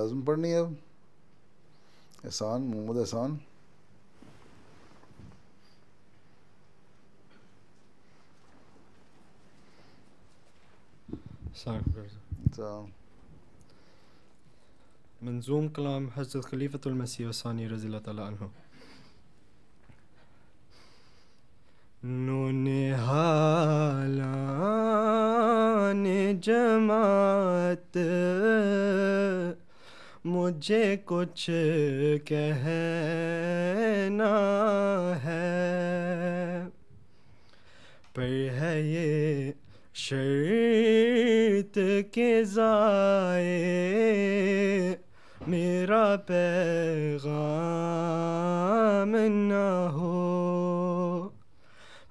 لازم پڑھنی है احسان محمد احسان منظوم كلام حجة خليفة المسيح الثاني رضي الله تعالى عنه نون حالان جماعت मुझे कुछ कहना है पर है ये शर्त के जाए मेरा पैगाम ना हो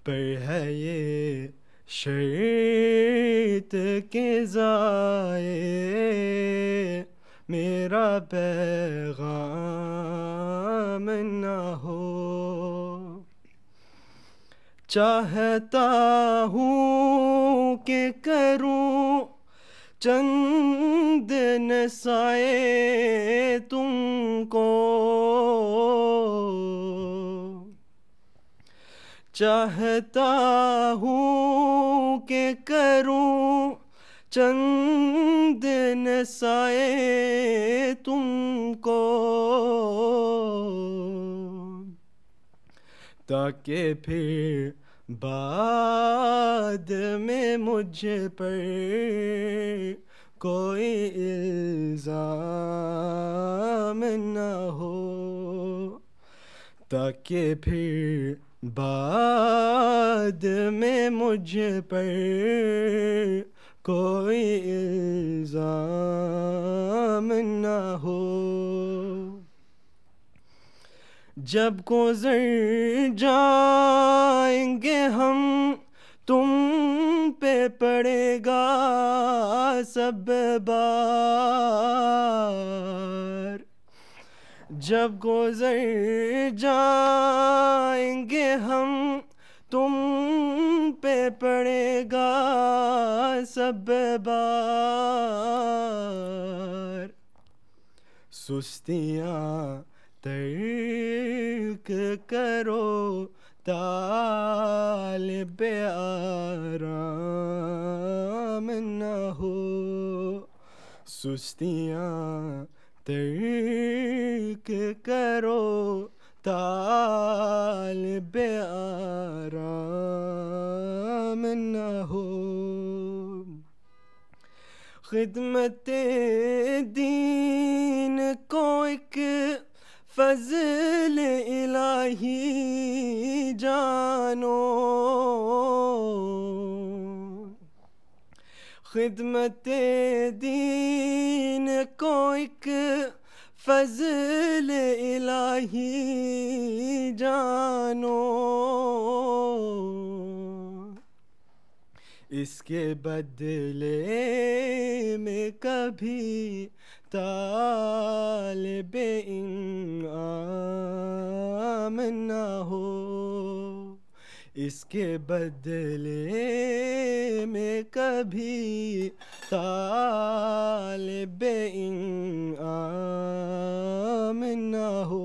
पर है ये शर्त के जाए मेरा पैगाम ना हो चाहता हूँ के करूँ चंद साए तुमको चाहता हूँ के करूँ चंद साए ताकि फिर बाद में मुझ पर कोई इल्ज़ाम ना हो ताकि फिर बाद में मुझ पर कोई इल्ज़ाम जब गुजर जाएंगे हम तुम पे पड़ेगा सब बार जब गुजर जाएंगे हम तुम पे पड़ेगा सब बार सुस्तियाँ तर्क करो ताल आराम न हो सुस्तियाँ तर्क करो ताल आराम न हो खिदमत दीन को एक फजल इलाही जानो खिदमत दीन को एक फजल इलाही जानो इसके बदले में कभी तालब इनाम ना हो इसके बदले में कभी तालब इनाम ना हो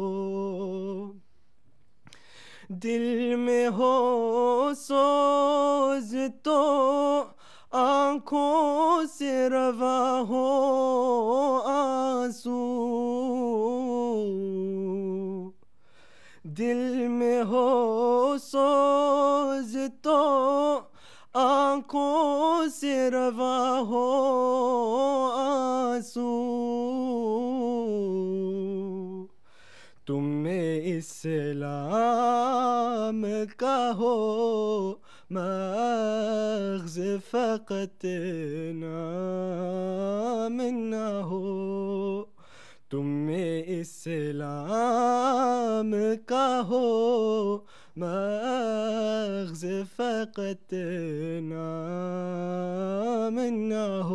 दिल में हो सोज तो आँखों से रवा हो आंसू दिल में हो सोज तो आंखों से रवा हो आंसू तुम्हें इस्लाम का हो ما أغزي فقدتنا منه تمي السلام كهو ما أغزي فقدتنا منه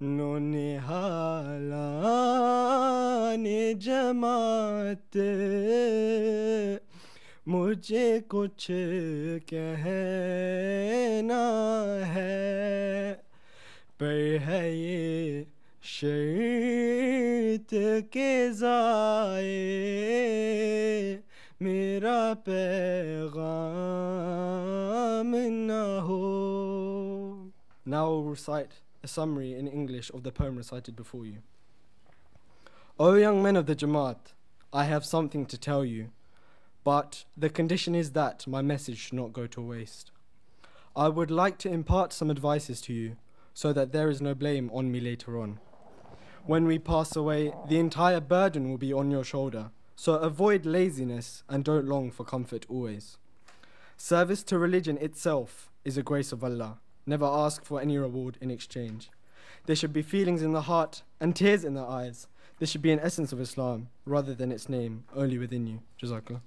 نوني هالاني جمعتي मुझे कुछ कहना है पर है ये शर्त के जाए मेरा पैगाम ना हो Now I'll recite a summary in English of the poem recited before you. O young men of the Jamaat, I have something to tell you but the condition is that my message should not go to waste. I would like to impart some advices to you so that there is no blame on me later on. When we pass away, the entire burden will be on your shoulder, so avoid laziness and don't long for comfort always. Service to religion itself is a grace of Allah. Never ask for any reward in exchange. There should be feelings in the heart and tears in the eyes. This should be an essence of Islam rather than its name only within you. Jazakallah.